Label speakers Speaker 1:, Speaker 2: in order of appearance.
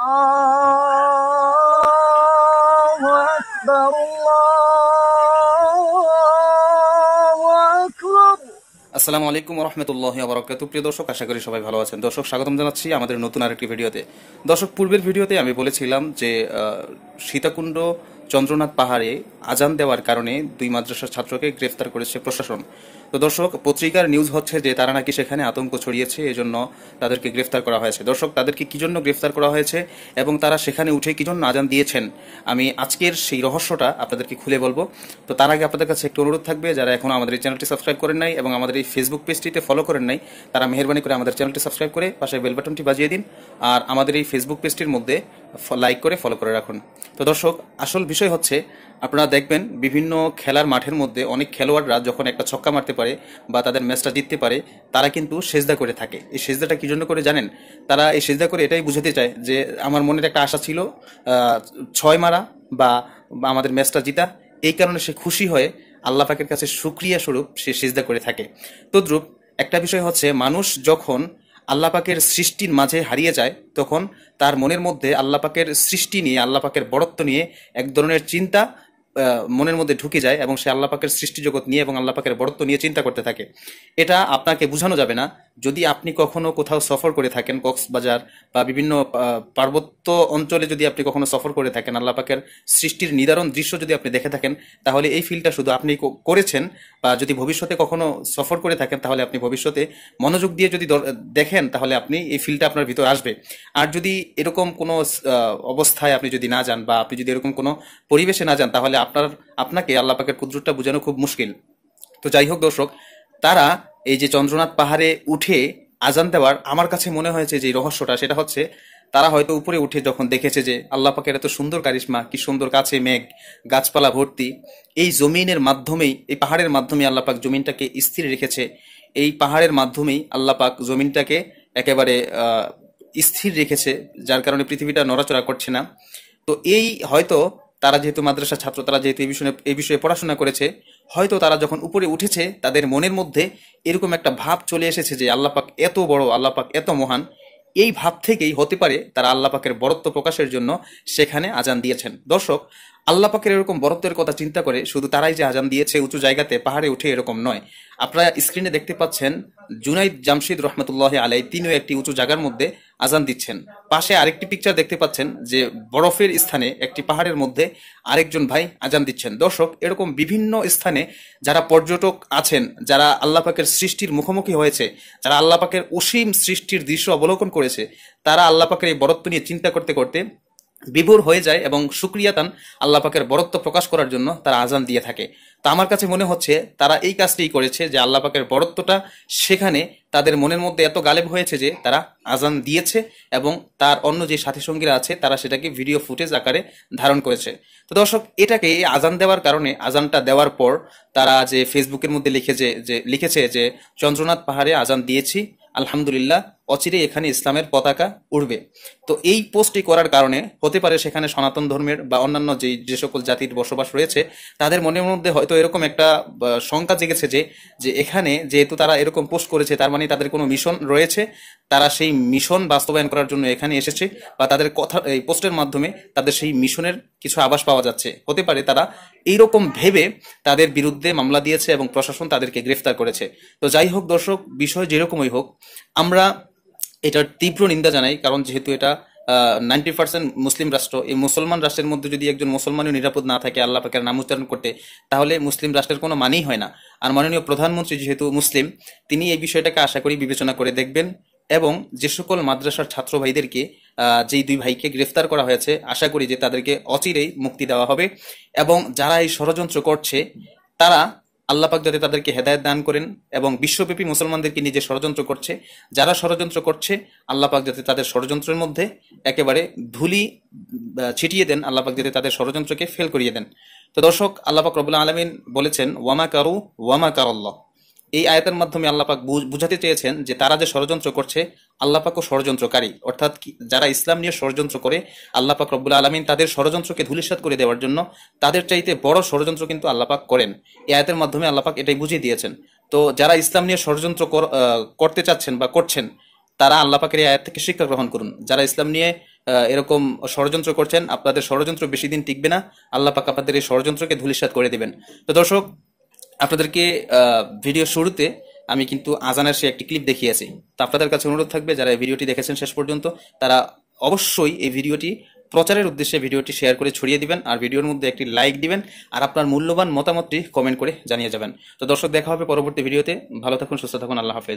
Speaker 1: الله أكبر الله أكبر আসসালামু আলাইকুম রহমতুল্লাহ আবরকাত প্রিয় দর্শক আশা করি সবাই ভালো আছেন দর্শক স্বাগতম জানাচ্ছি আমাদের নতুন আরেকটি ভিডিওতে দর্শক পূর্বের ভিডিওতে আমি বলেছিলাম যে সীতাকুণ্ড চন্দ্রনাথ পাহাড়ে আজান দেওয়ার কারণে দুই মাদ্রাসার ছাত্রকে গ্রেফতার করেছে প্রশাসন তো দর্শক পত্রিকার নিউজ হচ্ছে যে তারা নাকি সেখানে আতঙ্ক ছড়িয়েছে এজন্য তাদেরকে গ্রেফতার করা হয়েছে দর্শক তাদেরকে কী জন্য গ্রেফতার করা হয়েছে এবং তারা সেখানে উঠে কি জন্য আজান দিয়েছেন আমি আজকের সেই রহস্যটা আপনাদেরকে খুলে বলবো তো তার আগে আপনাদের কাছে একটু অনুরোধ থাকবে যারা এখন আমাদের এই চ্যানেলটি সাবস্ক্রাইব করেন নাই এবং আমাদের এই ফেসবুক পেজটিতে ফলো করেন নাই তারা মেহরবানি করে আমাদের চ্যানেলটি সাবস্ক্রাইব করে পাশে বেল বাটনটি বাজিয়ে দিন আর আমাদের এই ফেসবুক পেজটির মধ্যে লাইক করে ফলো করে রাখুন তো দর্শক আসল বিষয় হচ্ছে আপনারা দেখবেন বিভিন্ন খেলার মাঠের মধ্যে অনেক খেলোয়াড়রা যখন একটা ছক্কা মারতে পারে বা তাদের ম্যাচটা জিততে পারে তারা কিন্তু সেজদা করে থাকে এই সেজদাটা কী জন্য করে জানেন তারা এই সেজদা করে এটাই বুঝাতে চায় যে আমার মনের একটা আশা ছিল ছয় মারা বা আমাদের ম্যাচটা জিতা এই কারণে সে খুশি হয়ে আল্লাহ পাকের কাছে সুক্রিয়া স্বরূপ সে সেজদা করে থাকে তদ্রুপ একটা বিষয় হচ্ছে মানুষ যখন আল্লাপাকের সৃষ্টির মাঝে হারিয়ে যায় তখন তার মনের মধ্যে আল্লাপাকের সৃষ্টি নিয়ে আল্লাপাকের বড়ত্ব নিয়ে এক ধরনের চিন্তা মনের মধ্যে ঢুকে যায় এবং সে আল্লাহ পাকের সৃষ্টি জগৎ নিয়ে এবং আল্লাহ পাকের বরত্ব নিয়ে চিন্তা করতে থাকে এটা আপনাকে বোঝানো যাবে না যদি আপনি কখনো কোথাও সফর করে থাকেন কক্সবাজার বা বিভিন্ন পার্বত্য অঞ্চলে যদি আপনি কখনো সফর করে থাকেন আল্লাহ পাকের সৃষ্টির নিদারণ দৃশ্য যদি আপনি দেখে থাকেন তাহলে এই ফিলটা শুধু আপনি করেছেন বা যদি ভবিষ্যতে কখনো সফর করে থাকেন তাহলে আপনি ভবিষ্যতে মনোযোগ দিয়ে যদি দেখেন তাহলে আপনি এই ফিল্ডটা আপনার ভিতরে আসবে আর যদি এরকম কোনো অবস্থায় আপনি যদি না যান বা আপনি যদি এরকম কোনো পরিবেশে না যান তাহলে আপনার আপনাকে আল্লাহ পাকের কুদরতটা বোঝানো খুব মুশকিল তো যাই হোক দর্শক তারা এই যে চন্দ্রনাথ পাহাড়ে উঠে আজান দেওয়ার আমার কাছে মনে হয়েছে যে রহস্যটা সেটা হচ্ছে তারা হয়তো উপরে উঠে যখন দেখেছে যে আল্লাহ পাকের এত সুন্দর কারিশমা কি সুন্দর কাছে মেঘ গাছপালা ভর্তি এই জমিনের মাধ্যমেই এই পাহাড়ের মাধ্যমে আল্লাহ পাক জমিনটাকে স্থির রেখেছে এই পাহাড়ের মাধ্যমেই আল্লাহ পাক জমিনটাকে একেবারে স্থির রেখেছে যার কারণে পৃথিবীটা নড়াচড়া করছে না তো এই হয়তো তারা যেহেতু মাদ্রাসা ছাত্র তারা যেহেতু এই বিষয়ে এই বিষয়ে পড়াশোনা করেছে হয়তো তারা যখন উপরে উঠেছে তাদের মনের মধ্যে এরকম একটা ভাব চলে এসেছে যে আল্লাপাক এত বড় আল্লাপাক এত মহান এই ভাব থেকেই হতে পারে তারা আল্লাপাকের বরত্ব প্রকাশের জন্য সেখানে আজান দিয়েছেন দর্শক আল্লাহ পাকের এরকম বরত্বের কথা চিন্তা করে শুধু তারাই যে আজান দিয়েছে উঁচু জায়গাতে পাহাড়ে উঠে এরকম নয় আপনারা স্ক্রিনে দেখতে পাচ্ছেন জুনাইদ জামশিদ রহমতুল্লাহ আলাই তিনিও একটি উঁচু জায়গার মধ্যে আজান দিচ্ছেন পাশে আরেকটি পিকচার দেখতে পাচ্ছেন যে বরফের স্থানে একটি পাহাড়ের মধ্যে আরেকজন ভাই আজান দিচ্ছেন দর্শক এরকম বিভিন্ন স্থানে যারা পর্যটক আছেন যারা আল্লাহ পাকের সৃষ্টির মুখোমুখি হয়েছে যারা আল্লাপাকের অসীম সৃষ্টির দৃশ্য অবলোকন করেছে তারা আল্লাহ পাকের এই বরত্ব নিয়ে চিন্তা করতে করতে বিভোর হয়ে যায় এবং সুক্রিয়াতান আল্লাহ পাকের বরত্ব প্রকাশ করার জন্য তারা আজান দিয়ে থাকে তা আমার কাছে মনে হচ্ছে তারা এই কাজটিই করেছে যে আল্লাহ পাকের বরত্বটা সেখানে তাদের মনের মধ্যে এত গালেব হয়েছে যে তারা আজান দিয়েছে এবং তার অন্য যে সাথী সঙ্গীরা আছে তারা সেটাকে ভিডিও ফুটেজ আকারে ধারণ করেছে তো দর্শক এটাকে আজান দেওয়ার কারণে আজানটা দেওয়ার পর তারা যে ফেসবুকের মধ্যে লিখেছে যে লিখেছে যে চন্দ্রনাথ পাহাড়ে আজান দিয়েছি আলহামদুলিল্লাহ অচিরে এখানে ইসলামের পতাকা উঠবে তো এই পোস্টটি করার কারণে হতে পারে সেখানে সনাতন ধর্মের বা অন্যান্য যে যে সকল জাতির বসবাস রয়েছে তাদের মনের মধ্যে হয়তো এরকম একটা শঙ্কা জেগেছে যে যে এখানে যেহেতু তারা এরকম পোস্ট করেছে তার মানে তাদের কোনো মিশন রয়েছে তারা সেই মিশন বাস্তবায়ন করার জন্য এখানে এসেছে বা তাদের কথা এই পোস্টের মাধ্যমে তাদের সেই মিশনের কিছু আভাস পাওয়া যাচ্ছে হতে পারে তারা এইরকম ভেবে তাদের বিরুদ্ধে মামলা দিয়েছে এবং প্রশাসন তাদেরকে গ্রেফতার করেছে তো যাই হোক দর্শক বিষয় যেরকমই হোক আমরা এটার তীব্র নিন্দা জানাই কারণ যেহেতু এটা নাইনটি পার্সেন্ট মুসলিম রাষ্ট্র এই মুসলমান রাষ্ট্রের মধ্যে যদি একজন মুসলমানও নিরাপদ না থাকে আল্লাহ পাকের নাম উচ্চারণ করতে তাহলে মুসলিম রাষ্ট্রের কোনো মানেই হয় না আর মাননীয় প্রধানমন্ত্রী যেহেতু মুসলিম তিনি এই বিষয়টাকে আশা করি বিবেচনা করে দেখবেন এবং যে সকল মাদ্রাসার ছাত্র ভাইদেরকে যেই দুই ভাইকে গ্রেফতার করা হয়েছে আশা করি যে তাদেরকে অচিরেই মুক্তি দেওয়া হবে এবং যারা এই ষড়যন্ত্র করছে তারা আল্লাপাক যাতে তাদেরকে হেদায়ত দান করেন এবং বিশ্বব্যাপী মুসলমানদেরকে নিজে ষড়যন্ত্র করছে যারা ষড়যন্ত্র করছে আল্লাপাক যাতে তাদের ষড়যন্ত্রের মধ্যে একেবারে ধুলি ছিটিয়ে দেন আল্লাপাক যাতে তাদের ষড়যন্ত্রকে ফেল করিয়ে দেন তো দর্শক আল্লাপাক রবুল্লা আলমিন বলেছেন ওয়ামা কারু ওয়ামা কার এই আয়াতের মাধ্যমে আল্লাপাক বুঝাতে চেয়েছেন যে তারা যে ষড়যন্ত্র করছে আল্লাপাকও ষড়যন্ত্রকারী অর্থাৎ যারা ইসলাম নিয়ে ষড়যন্ত্র করে আল্লাপাক রব্বুল আলমিন তাদের ষড়যন্ত্রকে ধুলিসাত করে দেওয়ার জন্য তাদের চাইতে বড় ষড়যন্ত্র কিন্তু আল্লাপাক করেন এই আয়াতের মাধ্যমে আল্লাপাক এটাই বুঝিয়ে দিয়েছেন তো যারা ইসলাম নিয়ে ষড়যন্ত্র করতে চাচ্ছেন বা করছেন তারা আল্লাপাকের এই আয়াত থেকে শিক্ষা গ্রহণ করুন যারা ইসলাম নিয়ে এরকম ষড়যন্ত্র করছেন আপনাদের ষড়যন্ত্র বেশি দিন টিকবে না আল্লাপাক আপনাদের এই ষড়যন্ত্রকে ধুলিসাত করে দেবেন তো দর্শক আপনাদেরকে ভিডিও শুরুতে আমি কিন্তু আজানের সে একটি ক্লিপ দেখিয়েছি তো আপনাদের কাছে অনুরোধ থাকবে যারা এই ভিডিওটি দেখেছেন শেষ পর্যন্ত তারা অবশ্যই এই ভিডিওটি প্রচারের উদ্দেশ্যে ভিডিওটি শেয়ার করে ছড়িয়ে দিবেন আর ভিডিওর মধ্যে একটি লাইক দিবেন আর আপনার মূল্যবান মতামতটি কমেন্ট করে জানিয়ে যাবেন তো দর্শক দেখা হবে পরবর্তী ভিডিওতে ভালো থাকুন সুস্থ থাকুন আল্লাহ হাফেজ